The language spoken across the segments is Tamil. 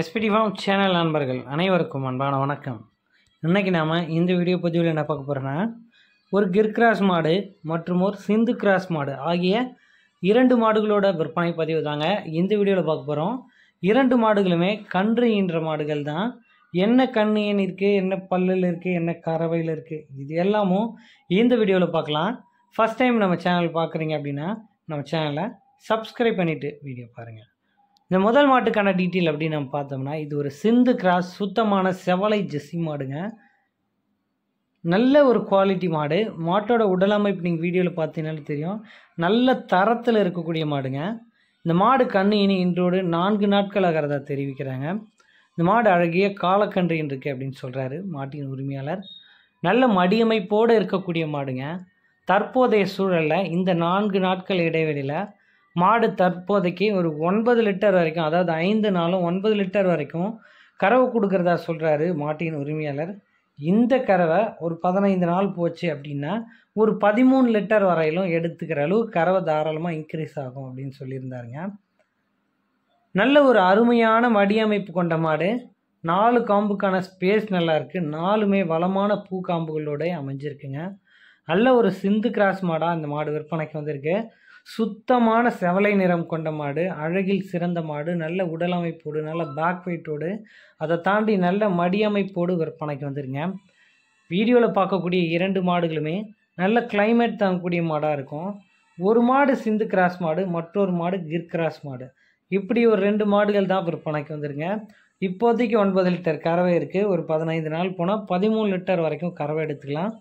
எஸ்பிடி ஃபார்ம் சேனல் நண்பர்கள் அனைவருக்கும் அன்பான வணக்கம் இன்றைக்கி நாம் இந்த வீடியோ பதிவில் என்ன பார்க்க போகிறோன்னா ஒரு கிர் கிராஸ் மாடு மற்றும் ஒரு சிந்து கிராஸ் மாடு ஆகிய இரண்டு மாடுகளோட விற்பனை பதிவு தாங்க இந்த வீடியோவில் பார்க்க போகிறோம் இரண்டு மாடுகளுமே கன்று ஈன்ற மாடுகள் தான் என்ன கண்ணு ஏன் இருக்குது என்ன பல்லில் இருக்குது என்ன கறவையில் இருக்குது இது எல்லாமும் இந்த வீடியோவில் பார்க்கலாம் ஃபஸ்ட் டைம் நம்ம சேனல் பார்க்குறீங்க அப்படின்னா நம்ம சேனலை சப்ஸ்கிரைப் பண்ணிவிட்டு வீடியோ பாருங்கள் இந்த முதல் மாட்டுக்கான டீட்டெயில் அப்படின்னு நம்ம பார்த்தோம்னா இது ஒரு சிந்து கிராஸ் சுத்தமான செவலை ஜெஸ்ஸி மாடுங்க நல்ல ஒரு குவாலிட்டி மாடு மாட்டோட உடலமைப்பு நீங்கள் வீடியோவில் பார்த்தீங்கனாலும் தெரியும் நல்ல தரத்தில் இருக்கக்கூடிய மாடுங்க இந்த மாடு கண்ணு இனி இன்றோடு நான்கு நாட்கள் ஆகிறதா தெரிவிக்கிறாங்க இந்த மாடு அழகிய காலக்கன்று இருக்கு அப்படின்னு சொல்கிறாரு மாட்டின் உரிமையாளர் நல்ல மடியமைப்போடு இருக்கக்கூடிய மாடுங்க தற்போதைய சூழலில் இந்த நான்கு நாட்கள் இடைவெளியில் மாடு தற்போதைக்கு ஒரு ஒன்பது லிட்டர் வரைக்கும் அதாவது ஐந்து நாளும் ஒன்பது லிட்டர் வரைக்கும் கறவை கொடுக்குறதா சொல்கிறாரு மாட்டின் உரிமையாளர் இந்த கறவை ஒரு பதினைந்து நாள் போச்சு அப்படின்னா ஒரு பதிமூணு லிட்டர் வரையிலும் எடுத்துக்கிற அளவு கறவை தாராளமாக இன்க்ரீஸ் ஆகும் அப்படின்னு சொல்லியிருந்தாருங்க நல்ல ஒரு அருமையான வடியமைப்பு கொண்ட மாடு நாலு காம்புக்கான ஸ்பேஸ் நல்லா இருக்குது நாலுமே வளமான பூ காம்புகளோட அமைஞ்சிருக்குங்க நல்ல ஒரு சிந்து கிராஸ் மாடாக இந்த மாடு விற்பனைக்கு வந்திருக்கு சுத்தமான செவலை நிறம் கொண்ட மாடு அழகில் சிறந்த மாடு நல்ல உடல் அமைப்போடு நல்ல பேக் வெயிட்டோடு அதை தாண்டி நல்ல மடியமைப்போடு விற்பனைக்கு வந்துருங்க வீடியோவில் பார்க்கக்கூடிய இரண்டு மாடுகளுமே நல்ல கிளைமேட் தாங்கக்கூடிய மாடாக இருக்கும் ஒரு மாடு சிந்து கிராஸ் மாடு மற்றொரு மாடு கிர் கிராஸ் மாடு இப்படி ஒரு ரெண்டு மாடுகள் தான் விற்பனைக்கு வந்துருங்க இப்போதைக்கு ஒன்பது லிட்டர் கறவை இருக்குது ஒரு பதினைந்து நாள் போனால் பதிமூணு லிட்டர் வரைக்கும் கறவை எடுத்துக்கலாம்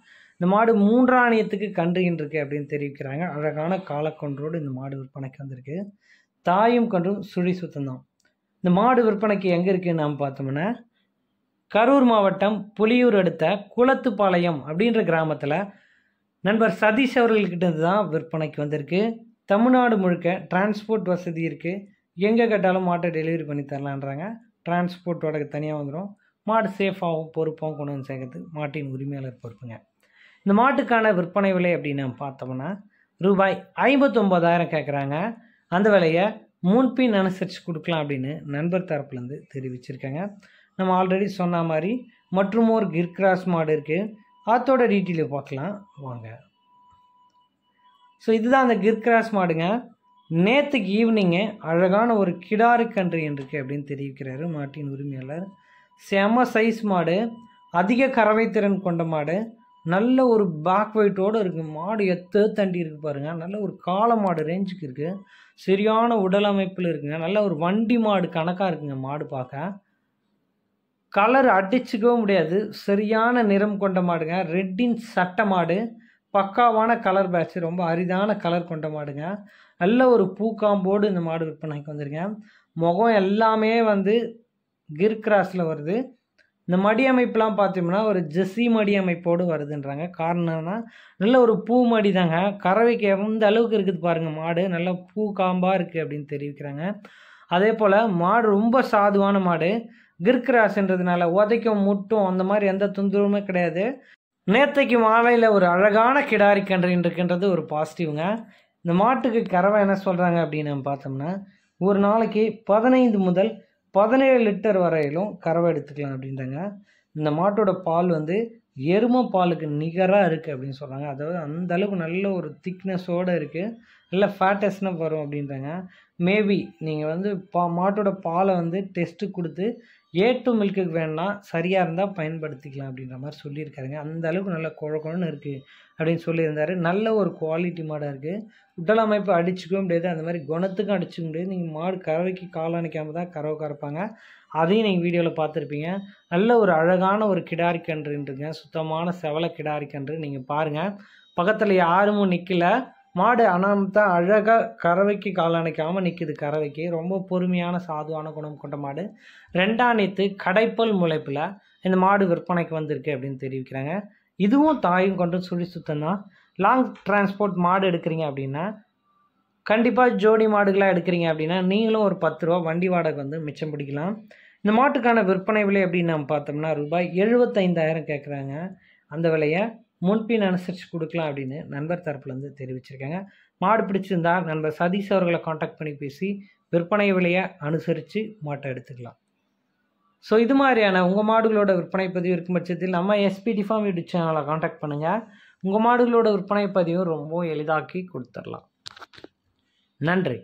இந்த மாடு மூன்றாணியத்துக்கு கன்றுகின்றிருக்கு அப்படின்னு தெரிவிக்கிறாங்க அழகான காலக்கொன்றோடு இந்த மாடு விற்பனைக்கு வந்திருக்கு தாயும் கன்றும் சுழி சுத்தந்தான் இந்த மாடு விற்பனைக்கு எங்கே இருக்குன்னு நாம் பார்த்தோம்னா கரூர் மாவட்டம் புலியூர் அடுத்த குளத்துப்பாளையம் அப்படின்ற கிராமத்தில் நண்பர் சதீஷ் அவர்கள்கிட்ட தான் விற்பனைக்கு வந்திருக்கு தமிழ்நாடு முழுக்க டிரான்ஸ்போர்ட் வசதி இருக்குது எங்கே கேட்டாலும் மாட்டை டெலிவரி பண்ணி தரலான்றாங்க டிரான்ஸ்போர்ட் தனியாக வந்துடும் மாடு சேஃபாகவும் பொறுப்பாகவும் கொண்டு வந்து சேர்க்கறதுக்கு மாட்டின் உரிமையாளர் பொறுப்புங்க இந்த மாட்டுக்கான விற்பனை விலை அப்படின்னு பார்த்தோம்னா ரூபாய் ஐம்பத்தொம்பதாயிரம் கேட்குறாங்க அந்த விலையை முன்பின் அனுசரித்து கொடுக்கலாம் அப்படின்னு நண்பர் தரப்புலேருந்து தெரிவிச்சிருக்காங்க நம்ம ஆல்ரெடி சொன்ன மாதிரி மற்றும் ஒரு கிர்க்ராஸ் மாடு இருக்குது அதோட டீட்டெயிலை பார்க்கலாம் வாங்க ஸோ இதுதான் அந்த கிர்க்ராஸ் மாடுங்க நேற்றுக்கு ஈவினிங்கு அழகான ஒரு கிடாறு கன்று இருக்கு அப்படின்னு தெரிவிக்கிறாரு மாட்டின் உரிமையாளர் செம சைஸ் மாடு அதிக கறவை திறன் கொண்ட மாடு நல்ல ஒரு பேக் வைட்டோடு இருக்குது மாடு எத்த தண்டி இருக்குது பாருங்கள் நல்ல ஒரு காளை மாடு ரேஞ்சுக்கு இருக்குது சரியான உடல் அமைப்பில் இருக்குங்க நல்ல ஒரு வண்டி மாடு கணக்காக இருக்குங்க மாடு பார்க்க கலர் அடிச்சுக்கவும் முடியாது சரியான நிறம் கொண்ட மாடுங்க ரெட்டின் சட்டை மாடு பக்காவான கலர் பேட்ச் ரொம்ப அரிதான கலர் கொண்ட மாடுங்க நல்ல ஒரு பூக்காம்போடு இந்த மாடு விற்பனைக்கு வந்துருங்க முகம் எல்லாமே வந்து கிர் கிராஸில் வருது இந்த மடி அமைப்புலாம் பார்த்தோம்னா ஒரு ஜெஸ்ஸி மடி அமைப்போடு வருதுன்றாங்க காரணம்னா நல்ல ஒரு பூ மடி தாங்க கறவைக்கு எந்த அளவுக்கு இருக்குது பாருங்கள் மாடு நல்லா பூ காம்பாக இருக்குது அப்படின்னு தெரிவிக்கிறாங்க அதே போல் மாடு ரொம்ப சாதுவான மாடு கிர்கிராஸ்ன்றதுனால உதைக்கும் முட்டும் அந்த மாதிரி எந்த தொந்தரவுமே கிடையாது நேத்தைக்கு மாலையில் ஒரு அழகான கிடாரி கன்றுன்னு இருக்கின்றது ஒரு பாசிட்டிவ்ங்க இந்த மாட்டுக்கு கறவை என்ன சொல்கிறாங்க அப்படின்னு நம்ம பார்த்தோம்னா ஒரு நாளைக்கு பதினைந்து முதல் பதினேழு லிட்டர் வரையிலும் கறவை எடுத்துக்கலாம் அப்படின்றாங்க இந்த மாட்டோட பால் வந்து எரும பாலுக்கு நிகராக இருக்குது அப்படின்னு சொல்கிறாங்க அதாவது அந்த அளவுக்கு நல்ல ஒரு திக்னஸோடு இருக்குது நல்ல ஃபேட்டஸ்னா வரும் அப்படின்றாங்க மேபி நீங்கள் வந்து பா மாட்டோட பாலை வந்து டெஸ்ட்டு கொடுத்து ஏ டூ மில்க்குக்கு வேணால் சரியாக இருந்தால் பயன்படுத்திக்கலாம் அப்படின்ற மாதிரி சொல்லியிருக்காருங்க அந்த அளவுக்கு நல்ல குழக்கணும்னு இருக்குது அப்படின்னு சொல்லியிருந்தார் நல்ல ஒரு குவாலிட்டி மாடாக இருக்குது உடல் அமைப்பு அடிச்சுக்கவே முடியாது அந்த மாதிரி குணத்துக்கும் அடிச்சுக்க முடியாது நீங்கள் மாடு கறவைக்கு காலாணிக்காமல் தான் கறவை கறப்பாங்க அதையும் நீங்கள் வீடியோவில் பார்த்துருப்பீங்க நல்ல ஒரு அழகான ஒரு கிடாரி கன்றுன்றிருங்க சுத்தமான செவலை கிடாரி கன்று நீங்கள் பாருங்கள் பக்கத்தில் யாரும் நிற்கலை மாடு ஆனால் தான் அழகாக கறவைக்கு காலணைக்காமல் நிற்கிது கறவைக்கு ரொம்ப பொறுமையான சாதுவான குணம் கொண்ட மாடு ரெண்டாணித்து கடைப்பல் முளைப்பில் இந்த மாடு விற்பனைக்கு வந்திருக்கு அப்படின்னு தெரிவிக்கிறாங்க இதுவும் தாயும் கொண்டு சுழி சுத்தம் தான் லாங் டிரான்ஸ்போர்ட் மாடு எடுக்கிறீங்க அப்படின்னா கண்டிப்பாக ஜோடி மாடுகளாக எடுக்கிறீங்க அப்படின்னா நீங்களும் ஒரு பத்து ரூபா வண்டி வாடகை வந்து மிச்சம் பிடிக்கலாம் இந்த மாட்டுக்கான விற்பனை விலை அப்படின்னு நம்ம பார்த்தோம்னா ரூபாய் எழுபத்தைந்தாயிரம் கேட்குறாங்க அந்த விலையை முன்பின் அனுசரித்து கொடுக்கலாம் அப்படின்னு நண்பர் தரப்புலேருந்து தெரிவிச்சிருக்காங்க மாடு பிடிச்சிருந்தா நண்பர் சதீஷ் அவர்களை காண்டாக்ட் பண்ணி பேசி விற்பனை விலையை அனுசரித்து மாட்டை எடுத்துக்கலாம் ஸோ இது மாதிரியான உங்கள் மாடுகளோட விற்பனை பதிவு இருக்கும் பட்சத்தில் நம்ம எஸ்பிடி ஃபார்ம் யூடியூப் சேனலை காண்டாக்ட் பண்ணுங்கள் உங்கள் மாடுகளோட விற்பனை பதிவும் ரொம்ப எளிதாக்கி கொடுத்துடலாம் நன்றி